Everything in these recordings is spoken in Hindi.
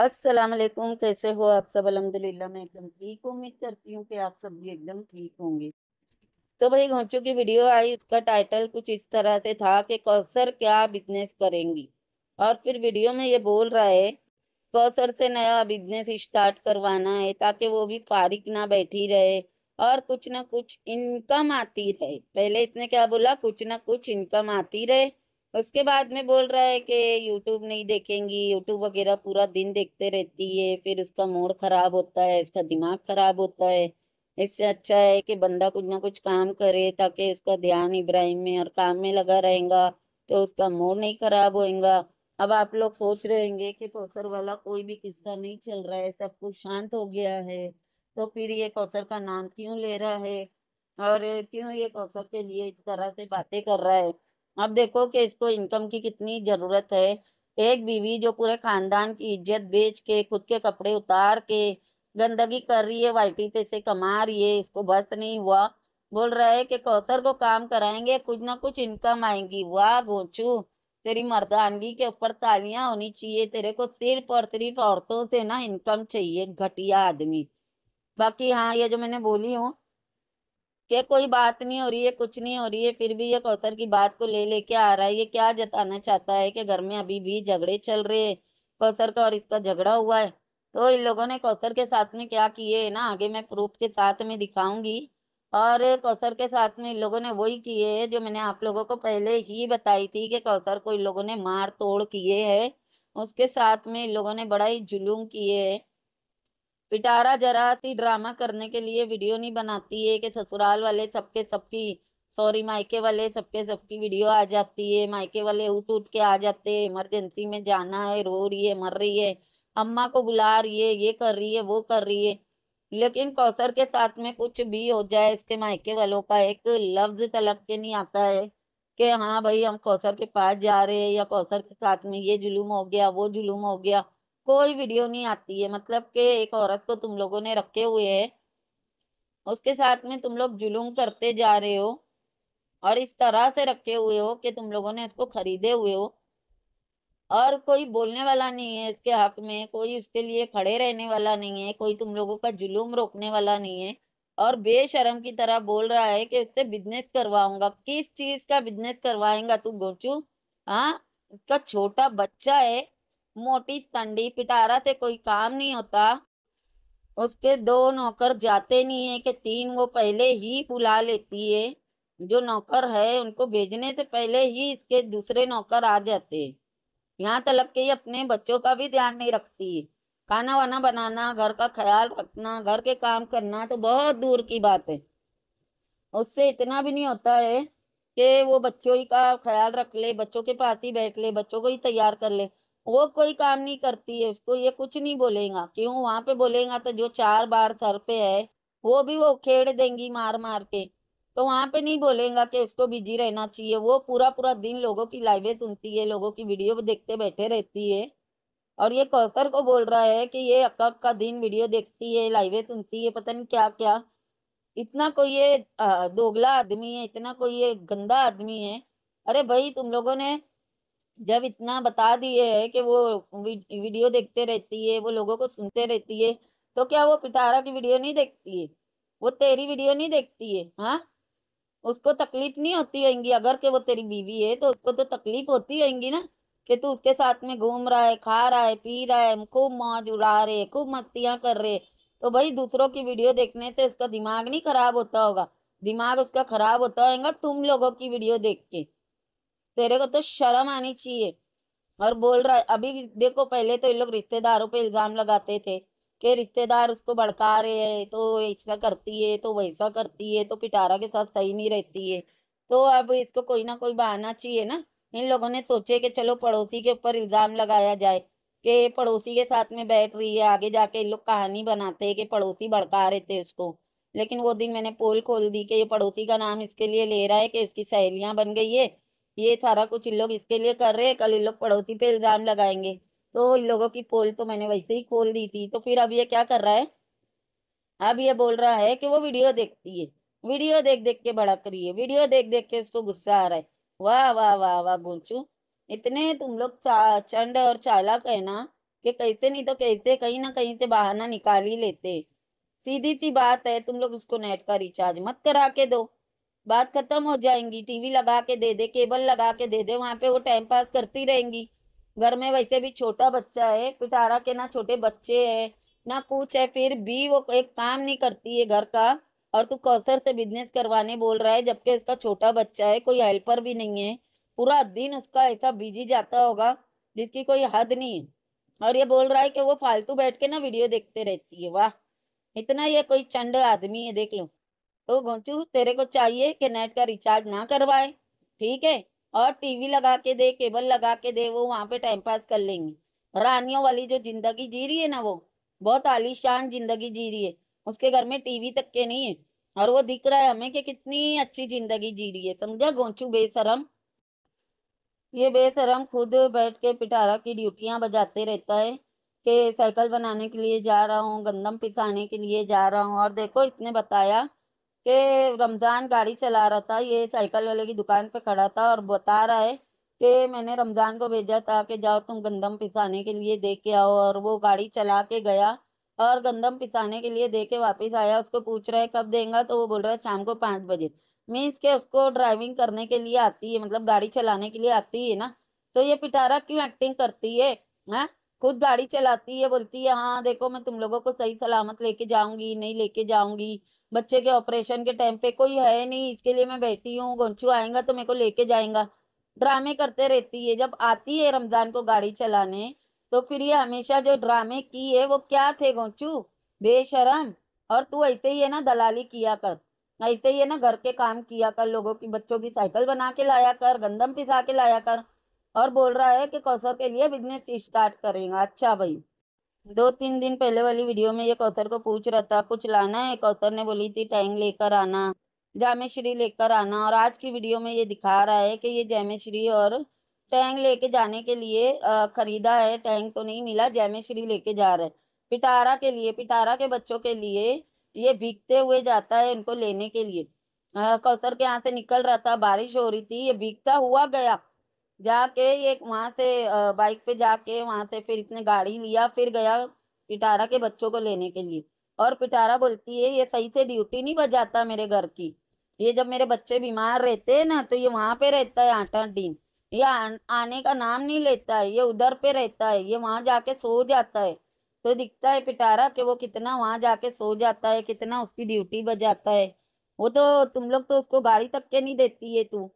अस्सलाम वालेकुम कैसे हो आप सब अलहमदिल्ला मैं एकदम ठीक उम्मीद करती हूँ कि आप सब भी एकदम ठीक होंगे तो भाई घोंचू की वीडियो आई उसका टाइटल कुछ इस तरह से था कि कौसर क्या बिजनेस करेंगी और फिर वीडियो में ये बोल रहा है कौसर से नया बिजनेस स्टार्ट करवाना है ताकि वो भी फारिक ना बैठी रहे और कुछ ना कुछ इनकम आती रहे पहले इसने क्या बोला कुछ ना कुछ इनकम आती रहे उसके बाद में बोल रहा है कि यूट्यूब नहीं देखेंगी यूट्यूब वगैरह पूरा दिन देखते रहती है फिर उसका मूड खराब होता है उसका दिमाग खराब होता है इससे अच्छा है कि बंदा कुछ ना कुछ काम करे ताकि उसका ध्यान इब्राहिम में और काम में लगा रहेगा तो उसका मूड नहीं खराब होएगा अब आप लोग सोच रहे होंगे कि कौसर वाला कोई भी किस्सा नहीं चल रहा है सब कुछ शांत हो गया है तो फिर ये कौसर का नाम क्यों ले रहा है और क्यों ये कौसर के लिए इस तरह से बातें कर रहा है अब देखो कि इसको इनकम की कितनी ज़रूरत है एक बीवी जो पूरे खानदान की इज्जत बेच के खुद के कपड़े उतार के गंदगी कर रही है वाइटी पे से कमा रही है इसको बस नहीं हुआ बोल रहा है कि कौसर को काम कराएंगे कुछ ना कुछ इनकम आएंगी वाह गोचू तेरी मर्दानगी के ऊपर तालियां होनी चाहिए तेरे को सिर्फ और सिर्फ औरतों से ना इनकम चाहिए घटिया आदमी बाकी हाँ ये जो मैंने बोली हूँ कि कोई बात नहीं हो रही है कुछ नहीं हो रही है फिर भी ये कौसर की बात को ले लेके आ रहा है ये क्या जताना चाहता है कि घर में अभी भी झगड़े चल रहे है कौसर का और इसका झगड़ा हुआ है तो इन लोगों ने कौसर के साथ में क्या किए है ना आगे मैं प्रूफ के साथ में दिखाऊंगी और कौसर के साथ में इन लोगों ने वही किए है जो मैंने आप लोगों को पहले ही बताई थी कि कौसर को इन लोगों ने मार तोड़ किए है उसके साथ में इन लोगों ने बड़ा ही जुलूम किए है पिटारा जराती ड्रामा करने के लिए वीडियो नहीं बनाती है कि ससुराल वाले सबके सबकी सॉरी मायके वाले सबके सबकी वीडियो आ जाती है मायके वाले उठ उठ के आ जाते हैं इमरजेंसी में जाना है रो रही है मर रही है अम्मा को बुला रही है ये कर रही है वो कर रही है लेकिन कौसर के साथ में कुछ भी हो जाए इसके मायके वालों का एक लफ्ज तलक के नहीं आता है कि हाँ भाई हम कौसर के पास जा रहे हैं या कौसर के साथ में ये जुलूम हो गया वो जुलूम हो गया कोई वीडियो नहीं आती है मतलब कि एक औरत को तुम लोगों ने रखे हुए है उसके साथ में तुम लोग जुलूम करते जा रहे हो और इस तरह से रखे हुए हो कि तुम लोगों ने उसको खरीदे हुए हो और कोई बोलने वाला नहीं है इसके हक में कोई उसके लिए खड़े रहने वाला नहीं है कोई तुम लोगों का जुलूम रोकने वाला नहीं है और बेशरम की तरह बोल रहा है कि उससे बिजनेस करवाऊंगा किस चीज का बिजनेस करवाएंगा तू गोचू हाँ उसका छोटा बच्चा है मोटी तंडी पिटारा से कोई काम नहीं होता उसके दो नौकर जाते नहीं है कि तीन वो पहले ही बुला लेती है जो नौकर है उनको भेजने से पहले ही इसके दूसरे नौकर आ जाते यहाँ तलब के अपने बच्चों का भी ध्यान नहीं रखती खाना वाना बनाना घर का ख्याल रखना घर के काम करना तो बहुत दूर की बात है उससे इतना भी नहीं होता है कि वो बच्चों ही का ख्याल रख ले बच्चों के पास ही बैठ ले बच्चों को ही तैयार कर ले वो कोई काम नहीं करती है उसको ये कुछ नहीं बोलेगा क्यों वहां पे बोलेगा तो जो चार बार सर पे है वो भी वो खेड़ देंगी मार मार के तो वहां पे नहीं बोलेगा कि उसको बिजी रहना चाहिए वो पूरा पूरा दिन लोगों की लाइवें सुनती है लोगों की वीडियो देखते बैठे रहती है और ये कौसर को बोल रहा है कि ये अकब का दिन वीडियो देखती है लाइवें सुनती है पता नहीं क्या क्या इतना कोई ये दोगला आदमी है इतना कोई ये गंदा आदमी है अरे भाई तुम लोगों ने जब इतना बता दिए है कि वो वीडियो देखते रहती है वो लोगों को सुनते रहती है तो क्या वो पिटारा की वीडियो नहीं देखती है वो तेरी वीडियो नहीं देखती है हाँ उसको तकलीफ नहीं होती होगी अगर के वो तेरी बीवी है तो उसको तो तकलीफ होती होगी ना कि तू उसके साथ में घूम रहा है खा रहा है पी रहा है खूब मौज उड़ा रहे खूब मस्तियाँ कर रहे तो भाई दूसरों की वीडियो देखने से उसका दिमाग नहीं खराब होता होगा दिमाग उसका खराब होता होगा तुम लोगों की वीडियो देख के तेरे को तो शर्म आनी चाहिए और बोल रहा है अभी देखो पहले तो ये लोग रिश्तेदारों पे इल्जाम लगाते थे कि रिश्तेदार उसको भड़का रहे हैं तो ऐसा करती है तो वैसा करती है तो पिटारा के साथ सही नहीं रहती है तो अब इसको कोई ना कोई बहाना चाहिए ना इन लोगों ने सोचे कि चलो पड़ोसी के ऊपर इल्ज़ाम लगाया जाए कि पड़ोसी के साथ में बैठ रही है आगे जाके इन लोग कहानी बनाते हैं कि पड़ोसी भड़का रहे थे उसको लेकिन वो दिन मैंने पोल खोल दी कि ये पड़ोसी का नाम इसके लिए ले रहा है कि उसकी सहेलियाँ बन गई है ये सारा कुछ इन लोग इसके लिए कर रहे हैं कल इन लोग पड़ोसी पे इल्ज़ाम लगाएंगे तो इन लोगों की पोल तो मैंने वैसे ही खोल दी थी तो फिर अब ये क्या कर रहा है अब ये बोल रहा है कि वो वीडियो देखती है वीडियो देख देख के भड़क रही है वीडियो देख देख के उसको गुस्सा आ रहा है वाह वाह वाह वाह गुंचू इतने तुम लोग चा, चंड और चालाक है ना कि कैसे नहीं तो कैसे कहीं ना कहीं से बहाना निकाल ही लेते सीधी सी बात है तुम लोग उसको नेट का रिचार्ज मत करा के दो बात खत्म हो जाएंगी टीवी लगा के दे दे केबल लगा के दे दे वहाँ पे वो टाइम पास करती रहेंगी घर में वैसे भी छोटा बच्चा है पिटारा के ना छोटे बच्चे है ना कुछ है फिर भी वो एक काम नहीं करती है घर का और तू कौसर से बिजनेस करवाने बोल रहा है जबकि उसका छोटा बच्चा है कोई हेल्पर भी नहीं है पूरा दिन उसका ऐसा बिजी जाता होगा जिसकी कोई हद नहीं है और ये बोल रहा है कि वो फालतू बैठ के ना वीडियो देखते रहती है वाह इतना ये कोई चंड आदमी है देख लो तो गोंचू तेरे को चाहिए कि नेट का रिचार्ज ना करवाए ठीक है और टीवी लगा के दे केबल लगा के दे वो वहाँ पे टाइम पास कर लेंगी रानियों वाली जो जिंदगी जी रही है ना वो बहुत आलीशान जिंदगी जी रही है उसके घर में टीवी तक के नहीं है और वो दिख रहा है हमें कि कितनी अच्छी जिंदगी जी रही है समझा गोचू बेसरम ये बेसरम खुद बैठ के पिटारा की ड्यूटियाँ बजाते रहता है कि साइकिल बनाने के लिए जा रहा हूँ गंदम पिसाने के लिए जा रहा हूँ और देखो इसने बताया कि रमज़ान गाड़ी चला रहा था ये साइकिल वाले की दुकान पे खड़ा था और बता रहा है कि मैंने रमज़ान को भेजा था कि जाओ तुम गंदम पिसाने के लिए दे के आओ और वो गाड़ी चला के गया और गंदम पिसाने के लिए दे के वापस आया उसको पूछ रहा है कब देगा तो वो बोल रहा है शाम को पाँच बजे मीन्स के उसको ड्राइविंग करने के लिए आती है मतलब गाड़ी चलाने के लिए आती है ना तो ये पिटारा क्यों एक्टिंग करती है हैं हाँ? खुद गाड़ी चलाती है बोलती है हाँ देखो मैं तुम लोगों को सही सलामत लेके जाऊंगी नहीं लेके जाऊंगी बच्चे के ऑपरेशन के टाइम पे कोई है नहीं इसके लिए मैं बैठी हूँ गोंचू आएगा तो मेरे को लेके जाएगा ड्रामे करते रहती है जब आती है रमजान को गाड़ी चलाने तो फिर ये हमेशा जो ड्रामे की है वो क्या थे गोंचू बेशरम और तू ऐसे ही है ना दलाली किया कर ऐसे ही है ना घर के काम किया कर लोगों की बच्चों की साइकिल बना के लाया कर गंदम पिसा के लाया कर और बोल रहा है कि कौशल के लिए बिजनेस स्टार्ट करेगा अच्छा भाई दो तीन दिन पहले वाली वीडियो में ये कौसर को पूछ रहा था कुछ लाना है कौसर ने बोली थी टैंग लेकर आना जामेश्री लेकर आना और आज की वीडियो में ये दिखा रहा है कि ये जैमेश्री और टैंग लेके जाने के लिए ख़रीदा है टैंग तो नहीं मिला जैमेश्री लेके जा रहे पिटारा के लिए पिटारा के बच्चों के लिए ये भीगते हुए जाता है उनको लेने के लिए कौसर के यहाँ से निकल रहा था बारिश हो रही थी ये भीगता हुआ गया जाके ये वहाँ से बाइक पे जाके वहाँ से फिर इसने गाड़ी लिया फिर गया पिटारा के बच्चों को लेने के लिए और पिटारा बोलती है ये सही से ड्यूटी नहीं बजाता मेरे घर की ये जब मेरे बच्चे बीमार रहते हैं ना तो ये वहाँ पे रहता है आठ आठ दिन ये आने का नाम नहीं लेता है ये उधर पे रहता है ये वहाँ जाके सो जाता है तो दिखता है पिटारा कि वो कितना वहाँ जाके सो जाता है कितना उसकी ड्यूटी बजाता है वो तो तुम लोग तो उसको गाड़ी तक के नहीं देती है तू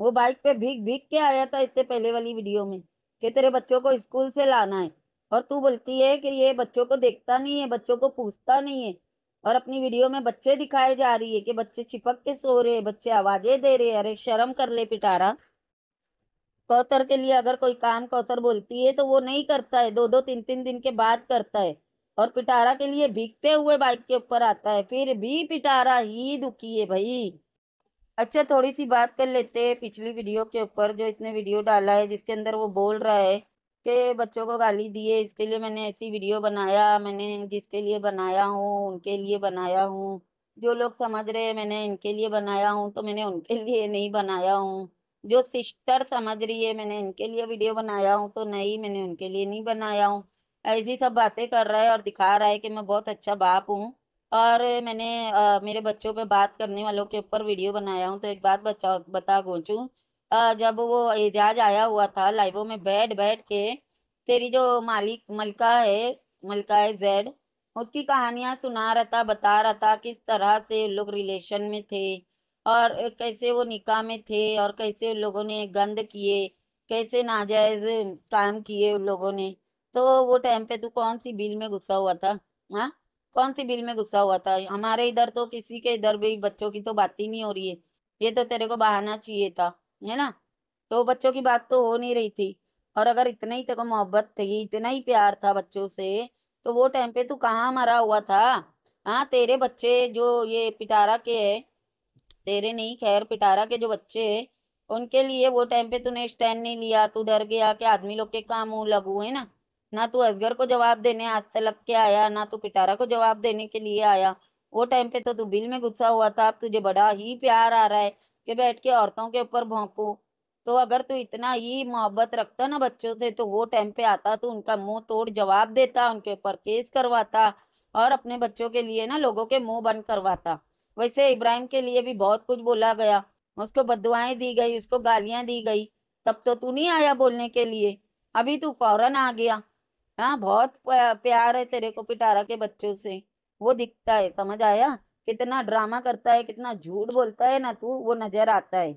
वो बाइक पे भीग भीग के आया था इतने पहले वाली वीडियो में कि तेरे बच्चों को स्कूल से लाना है और तू बोलती है कि ये बच्चों को देखता नहीं है बच्चों को पूछता नहीं है और अपनी वीडियो में बच्चे दिखाए जा रही है कि बच्चे चिपक के सो रहे बच्चे आवाजें दे रहे अरे शर्म कर ले पिटारा कौतर के लिए अगर कोई काम कौतर बोलती है तो वो नहीं करता है दो दो तीन तीन दिन के बाद करता है और पिटारा के लिए भीगते हुए बाइक के ऊपर आता है फिर भी पिटारा ही दुखी है भाई अच्छा थोड़ी सी बात कर लेते हैं पिछली वीडियो के ऊपर जो इसने वीडियो डाला है जिसके अंदर वो बोल रहा है कि बच्चों को गाली दिए इसके लिए मैंने ऐसी वीडियो बनाया मैंने जिसके लिए बनाया हूँ उनके लिए बनाया हूँ जो लोग समझ रहे हैं मैंने इनके लिए बनाया हूँ तो मैंने उनके लिए नहीं बनाया हूँ जो सिस्टर समझ रही है मैंने इनके लिए वीडियो बनाया हूँ तो नहीं मैंने उनके लिए नहीं बनाया हूँ ऐसी सब बातें कर रहा है और दिखा रहा है कि मैं बहुत अच्छा बाप हूँ और मैंने आ, मेरे बच्चों पे बात करने वालों के ऊपर वीडियो बनाया हूँ तो एक बात बचा बता गोचू जब वो एजाज आया हुआ था लाइवों में बैठ बैठ के तेरी जो मालिक मलका है मलका है जैड उसकी कहानियाँ सुना रहा था बता रहा था किस तरह से उन लोग रिलेशन में थे और कैसे वो निकाह में थे और कैसे उन लोगों ने गंद किए कैसे नाजायज काम किए उन लोगों ने तो वो टाइम पे तू कौन सी बिल में घुसा हुआ था हाँ कौन सी बिल में गुस्सा हुआ था हमारे इधर तो किसी के इधर भी बच्चों की तो बात ही नहीं हो रही है ये तो तेरे को बहाना चाहिए था है ना तो बच्चों की बात तो हो नहीं रही थी और अगर इतना ही तेको मोहब्बत थी इतना ही प्यार था बच्चों से तो वो टाइम पे तू कहाँ मरा हुआ था हाँ तेरे बच्चे जो ये पिटारा के है तेरे नहीं खैर पिटारा के जो बच्चे है उनके लिए वो टाइम पे तूने स्टैंड नहीं लिया तू डर गया कि आदमी लोग के काम लगू है ना ना तू असगर को जवाब देने आज तलब के आया ना तू पिटारा को जवाब देने के लिए आया वो टाइम पे तो तू बिल में गुस्सा हुआ था अब तुझे बड़ा ही प्यार आ रहा है कि बैठ के औरतों के ऊपर भोंकू तो अगर तू इतना ही मोहब्बत रखता ना बच्चों से तो वो टाइम पे आता तो उनका मुंह तोड़ जवाब देता उनके ऊपर केस करवाता और अपने बच्चों के लिए ना लोगों के मुंह बंद करवाता वैसे इब्राहिम के लिए भी बहुत कुछ बोला गया उसको बदवाएं दी गई उसको गालियां दी गई तब तो तू नहीं आया बोलने के लिए अभी तू फौरन आ गया हाँ बहुत प्यार है तेरे को पिटारा के बच्चों से वो दिखता है समझ आया कितना ड्रामा करता है कितना झूठ बोलता है ना तू वो नजर आता है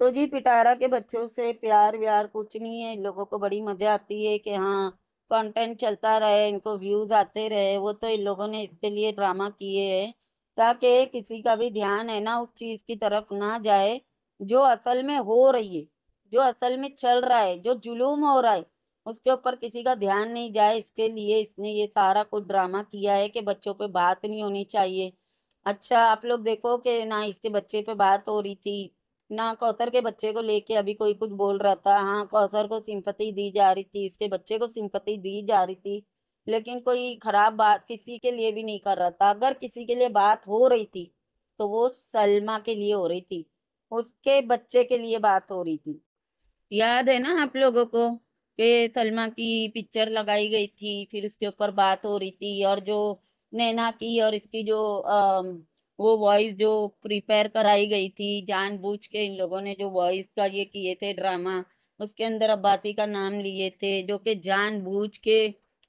तो जी पिटारा के बच्चों से प्यार व्यार कुछ नहीं है इन लोगों को बड़ी मजा आती है कि हाँ कंटेंट चलता रहे इनको व्यूज आते रहे वो तो इन लोगों ने इसके लिए ड्रामा किए है ताकि किसी का भी ध्यान है ना उस चीज की तरफ ना जाए जो असल में हो रही है जो असल में चल रहा है जो जुलूम हो रहा है उसके ऊपर किसी का ध्यान नहीं जाए इसके लिए इसने ये सारा कुछ ड्रामा किया है कि बच्चों पे बात नहीं होनी चाहिए अच्छा आप लोग देखो कि ना इसके बच्चे पे बात हो रही थी ना कौसर के बच्चे को लेके अभी कोई कुछ बोल रहा था हाँ कौसर को सिंपति दी जा रही थी उसके बच्चे को सिंपति दी जा रही थी लेकिन कोई खराब बात किसी के लिए भी नहीं कर रहा था अगर किसी के लिए बात हो रही थी तो वो सलमा के लिए हो रही थी उसके बच्चे के लिए बात हो रही थी याद है ना आप लोगों को के सलमा की पिक्चर लगाई गई थी फिर उसके ऊपर बात हो रही थी और जो नैना की और इसकी जो आ, वो वॉइस जो प्रिपेयर कराई गई थी जानबूझ के इन लोगों ने जो वॉइस का ये किए थे ड्रामा उसके अंदर अब्बासी का नाम लिए थे जो कि जानबूझ के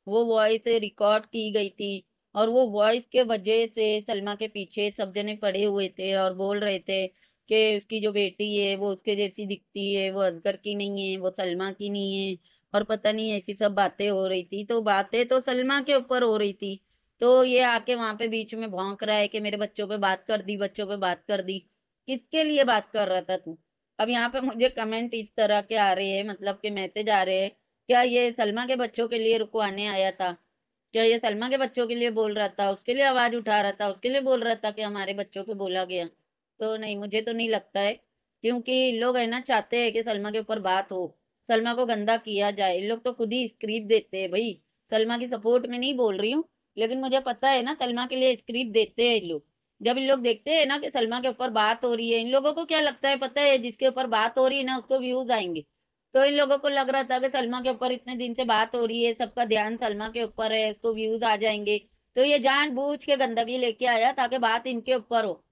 वो वॉइस रिकॉर्ड की गई थी और वो वॉइस के वजह से सलमा के पीछे सब जने पड़े हुए थे और बोल रहे थे कि उसकी जो बेटी है वो उसके जैसी दिखती है वो असगर की नहीं है वो सलमा की नहीं है और पता नहीं ऐसी सब बातें हो रही थी तो बातें तो सलमा के ऊपर हो रही थी तो ये आके वहाँ पे बीच में भौंक रहा है कि मेरे बच्चों पे बात कर दी बच्चों पे बात कर दी किसके लिए बात कर रहा था तू अब यहाँ पे मुझे कमेंट इस तरह के आ रहे हैं मतलब के मैसेज आ रहे हैं क्या ये सलमा के बच्चों के लिए रुकवाने आया था क्या ये सलमा के बच्चों के लिए बोल रहा था उसके लिए आवाज़ उठा रहा था उसके लिए बोल रहा था कि हमारे बच्चों पे बोला गया तो नहीं मुझे तो नहीं लगता है क्योंकि लोग है ना चाहते हैं कि सलमा के ऊपर बात हो सलमा को गंदा किया जाए लोग तो खुद ही स्क्रिप्ट देते हैं भाई सलमा की सपोर्ट में नहीं बोल रही हूँ लेकिन मुझे पता है ना सलमा के लिए स्क्रिप्ट देते हैं लोग जब इन लोग देखते हैं ना कि सलमा के ऊपर बात हो रही है इन लोगों को क्या लगता है पता है जिसके ऊपर बात हो रही है ना उसको व्यूज आएंगे तो इन लोगों को लग रहा था कि सलमा के ऊपर इतने दिन से बात हो रही है सबका ध्यान सलमा के ऊपर है उसको व्यूज आ जाएंगे तो ये जान बूझ के गंदगी लेके आया ताकि बात इनके ऊपर हो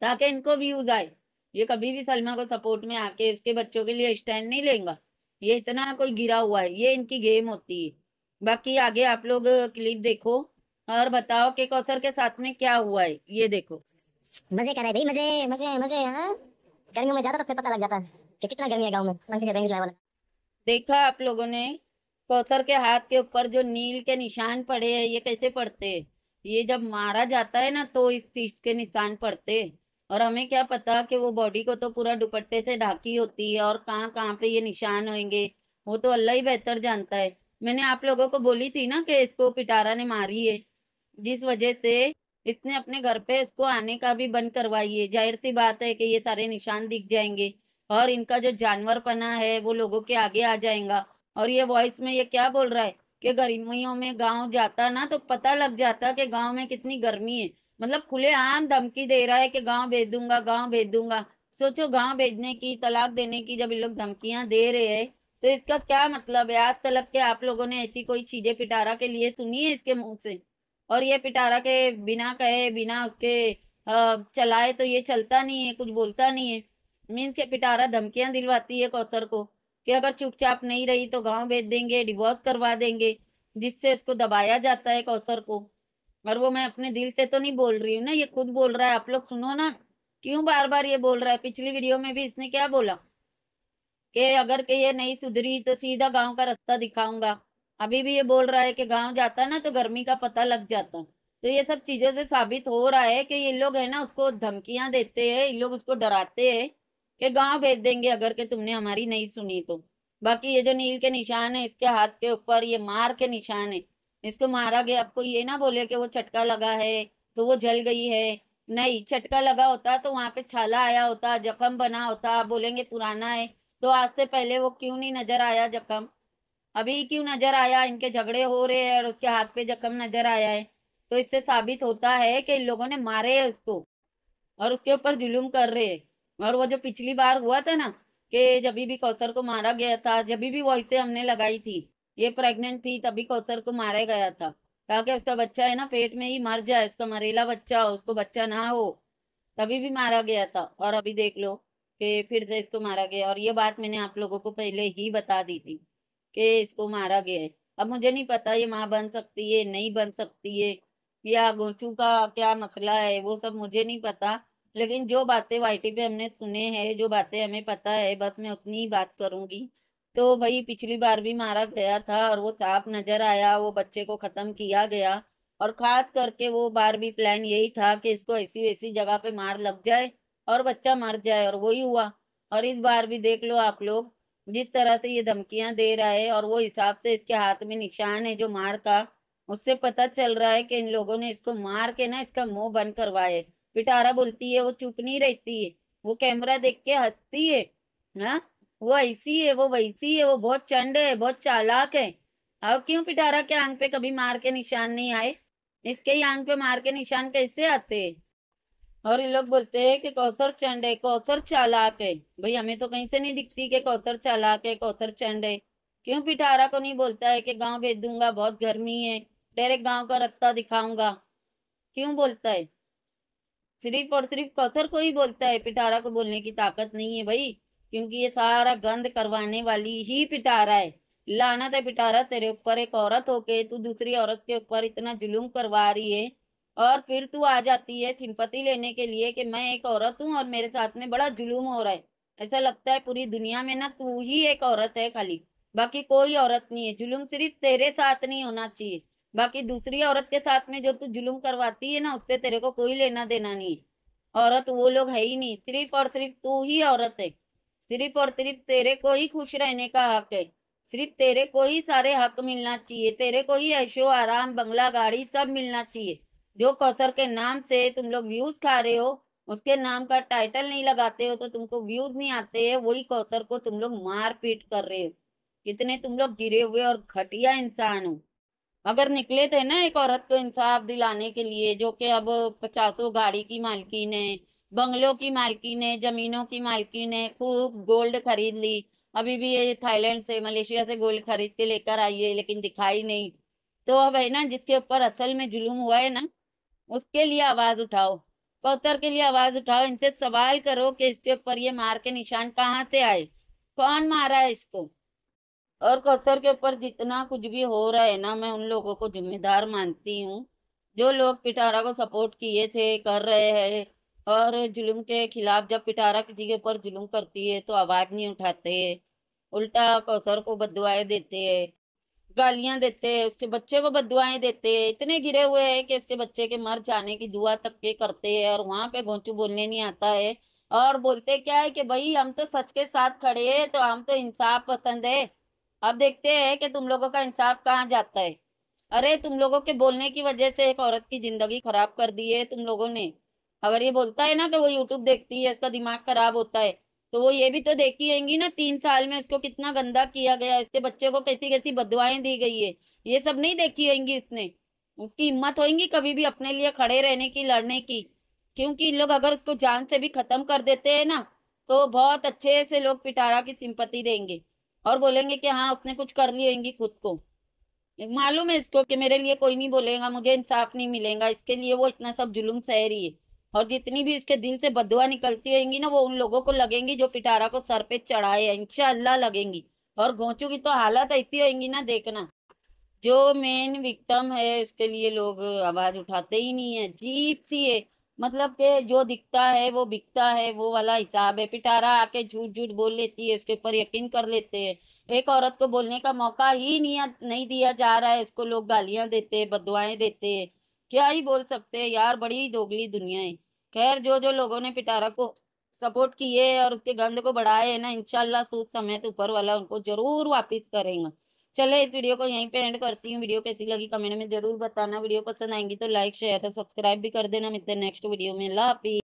ताकि इनको व्यूज आए ये कभी भी सलमा को सपोर्ट में आके उसके बच्चों के लिए स्टैंड नहीं लेगा ये इतना कोई गिरा हुआ है ये इनकी गेम होती है बाकी आगे आप लोग क्लिप देखो और बताओ के कौसर के साथ में क्या हुआ है ये देखो मजे कर रहे मजे मजे मजे हाँ। गर्मियों में जाता तो फिर पता लग जाता है कि कितना गर्मी है गाँव में देखा आप लोगों ने कौसर के हाथ के ऊपर जो नील के निशान पड़े हैं ये कैसे पड़ते ये जब मारा जाता है ना तो इस चीज के निशान पड़ते और हमें क्या पता कि वो बॉडी को तो पूरा दुपट्टे से ढाकी होती है और कहाँ कहाँ पे ये निशान होंगे वो तो अल्लाह ही बेहतर जानता है मैंने आप लोगों को बोली थी ना कि इसको पिटारा ने मारी है जिस वजह से इसने अपने घर पे इसको आने का भी बंद करवाई है जाहिर सी बात है कि ये सारे निशान दिख जाएंगे और इनका जो जानवर पना है वो लोगों के आगे आ जाएगा और ये वॉइस में ये क्या बोल रहा है कि गर्मियों में गांव जाता ना तो पता लग जाता कि गांव में कितनी गर्मी है मतलब खुलेआम धमकी दे रहा है कि गांव भेज दूंगा गांव भेज दूंगा सोचो गांव भेजने की तलाक देने की जब लोग धमकियां दे रहे हैं तो इसका क्या मतलब है आज तलक के आप लोगों ने ऐसी कोई चीजें पिटारा के लिए सुनी है इसके मुंह से और ये पिटारा के बिना कहे बिना उसके चलाए तो ये चलता नहीं है कुछ बोलता नहीं है मीन्स के पिटारा धमकियां दिलवाती है कौतर को कि अगर चुपचाप नहीं रही तो गांव भेज देंगे डिवोर्स करवा देंगे जिससे उसको दबाया जाता है कौतर को और वो मैं अपने दिल से तो नहीं बोल रही हूँ ना ये खुद बोल रहा है आप लोग सुनो ना क्यों बार बार ये बोल रहा है पिछली वीडियो में भी इसने क्या बोला कि अगर के ये नहीं सुधरी तो सीधा गांव का रास्ता दिखाऊंगा अभी भी ये बोल रहा है कि गांव जाता ना तो गर्मी का पता लग जाता तो ये सब चीज़ों से साबित हो रहा है कि ये लोग है ना उसको धमकियां देते हैं ये लोग उसको डराते हैं कि गाँव भेज देंगे अगर के तुमने हमारी नहीं सुनी तो बाकी ये जो नील के निशान है इसके हाथ के ऊपर ये मार के निशान है इसको मारा गया आपको ये ना बोले कि वो चटका लगा है तो वो जल गई है नहीं चटका लगा होता तो वहां पे छाला आया होता जख्म बना होता बोलेंगे पुराना है तो आज से पहले वो क्यों नहीं नजर आया जख्म अभी क्यों नजर आया इनके झगड़े हो रहे हैं और उसके हाथ पे जख्म नजर आया है तो इससे साबित होता है कि इन लोगों ने मारे है उसको और उसके ऊपर जुलूम कर रहे है और वो जो पिछली बार हुआ था ना कि जब भी कौसर को मारा गया था जब भी वो इसे हमने लगाई थी ये प्रेग्नेंट थी तभी कौसर को मारा गया था ताकि उसका बच्चा है ना पेट में ही मर जाए उसका मरेला बच्चा हो उसको बच्चा ना हो तभी भी मारा गया था और अभी देख लो कि फिर से इसको मारा गया और ये बात मैंने आप लोगों को पहले ही बता दी थी कि इसको मारा गया है अब मुझे नहीं पता ये माँ बन सकती है नहीं बन सकती है या गोचू का क्या मसला है वो सब मुझे नहीं पता लेकिन जो बातें वाई पे हमने सुने हैं जो बातें हमें पता है बस मैं उतनी ही बात करूँगी तो भाई पिछली बार भी मारा गया था और वो साफ नजर आया वो बच्चे को खत्म किया गया और खास करके वो बार भी प्लान यही था कि इसको ऐसी वैसी जगह पे मार लग जाए और बच्चा मर जाए और वही हुआ और इस बार भी देख लो आप लोग जिस तरह से ये धमकियां दे रहा है और वो हिसाब से इसके हाथ में निशान है जो मार का उससे पता चल रहा है कि इन लोगों ने इसको मार के ना इसका मुंह बंद करवाए पिटारा बोलती है वो चुप नहीं रहती है वो कैमरा देख के हंसती है ना हाँ? वो ऐसी है वो वैसी है वो बहुत चंड है बहुत चालाक है और क्यों पिटारा के आंग पे कभी मार के निशान नहीं आए इसके ही आंग पे मार के निशान कैसे आते है और ये लोग बोलते हैं कि कौसर चंड है कौसर चालाक है भाई हमें तो कहीं से नहीं दिखती कि कौसर चालाक है कौसर चंड है क्यों पिटारा को नहीं बोलता है कि गांव भेज दूंगा बहुत गर्मी है डायरेक्ट गांव का रत्ता दिखाऊंगा क्यों बोलता है सिर्फ और सिर्फ कौसर को ही बोलता है पिटारा को बोलने की ताकत नहीं है भाई क्योंकि ये सारा गंद करवाने वाली ही पिटारा है लाना तो पिटारा तेरे ऊपर एक औरत होके तू दूसरी औरत के ऊपर इतना जुलूम करवा रही है और फिर तू आ जाती है सिंपति लेने के लिए कि मैं एक औरत हूँ और मेरे साथ में बड़ा जुलूम हो रहा है ऐसा लगता है पूरी दुनिया में ना तू ही एक औरत है खाली बाकी कोई औरत नहीं है जुलूम सिर्फ तेरे साथ नहीं होना चाहिए बाकी दूसरी औरत के साथ में जो तू जुलूम करवाती है ना उससे तेरे को कोई लेना देना नहीं है औरत वो लोग है ही नहीं सिर्फ और सिर्फ तू ही औरत है सिर्फ और सिर्फ तेरे को ही खुश रहने का हक है सिर्फ तेरे को ही सारे हक मिलना चाहिए तेरे को ही ऐशो आराम बंगला गाड़ी सब मिलना चाहिए जो कौसर के नाम से तुम लोग व्यूज खा रहे हो उसके नाम का टाइटल नहीं लगाते हो तो तुमको व्यूज नहीं आते है वही कौसर को तुम लोग मार पीट कर रहे हो कितने तुम लोग गिरे हुए और घटिया इंसान हो अगर निकले थे ना एक औरत को इंसाफ दिलाने के लिए जो कि अब पचासों गाड़ी की मालकिन है बंगलों की ने जमीनों की ने खूब गोल्ड खरीद ली अभी भी ये थाईलैंड से मलेशिया से गोल्ड खरीद के लेकर आई है लेकिन दिखाई नहीं तो अब है ना जिसके ऊपर असल में जुलूम हुआ है ना उसके लिए आवाज उठाओ कौतर के लिए आवाज उठाओ इनसे सवाल करो कि इसके ऊपर ये मार के निशान कहाँ से आए कौन मारा है इसको और कौतर के ऊपर जितना कुछ भी हो रहा है ना मैं उन लोगों को जिम्मेदार मानती हूँ जो लोग पिटारा को सपोर्ट किए थे कर रहे हैं और जुल्म के खिलाफ जब पिटारा किसी के ऊपर ज़ुलूम करती है तो आवाज़ नहीं उठाते उल्टा कौसर को बदुआएं देते हैं गालियां देते हैं उसके बच्चे को बदुआएं देते हैं इतने गिरे हुए हैं कि उसके बच्चे के मर जाने की दुआ तक के करते हैं और वहाँ पे घोंचू बोलने नहीं आता है और बोलते क्या है कि भाई हम तो सच के साथ खड़े है तो हम तो इंसाफ पसंद है अब देखते हैं कि तुम लोगों का इंसाफ कहाँ जाता है अरे तुम लोगों के बोलने की वजह से एक औरत की ज़िंदगी खराब कर दी है तुम लोगों ने अगर ये बोलता है ना कि वो यूट्यूब देखती है इसका दिमाग खराब होता है तो वो ये भी तो देखी रहेंगी ना तीन साल में इसको कितना गंदा किया गया इसके बच्चे को कैसी कैसी बदवाएं दी गई है ये सब नहीं देखी होंगी इसने उसकी हिम्मत होगी कभी भी अपने लिए खड़े रहने की लड़ने की क्योंकि लोग अगर उसको जान से भी खत्म कर देते हैं ना तो बहुत अच्छे से लोग पिटारा की सिंपत्ति देंगे और बोलेंगे कि हाँ उसने कुछ कर लिएंगी खुद को मालूम है इसको कि मेरे लिए कोई नहीं बोलेगा मुझे इंसाफ नहीं मिलेगा इसके लिए वो इतना सब जुल्म सह रही है और जितनी भी इसके दिल से बदुआ निकलती होंगी ना वो उन लोगों को लगेंगी जो पिटारा को सर पे चढ़ाए इंशाल्लाह लगेंगी और घोंचू की तो हालत ऐसी होगी ना देखना जो मेन विक्टम है उसके लिए लोग आवाज उठाते ही नहीं है जीप सी है मतलब के जो दिखता है वो बिकता है वो वाला हिसाब है पिटारा आके झूठ झूठ बोल लेती है उसके ऊपर यकीन कर लेते हैं एक औरत को बोलने का मौका ही नहीं नहीं दिया जा रहा है उसको लोग गालियां देते हैं बदवाएं देते हैं क्या ही बोल सकते हैं यार बड़ी दोगली दुनिया है खैर जो जो लोगों ने पिटारा को सपोर्ट किए और उसके गंध को बढ़ाए है ना इनशाला सूद समेत ऊपर वाला उनको जरूर वापस करेंगे चले इस वीडियो को यहीं पे एंड करती हूँ वीडियो कैसी लगी कमेंट में जरूर बताना वीडियो पसंद आएंगी तो लाइक शेयर और सब्सक्राइब भी कर देना मिलते नेक्स्ट वीडियो में लापी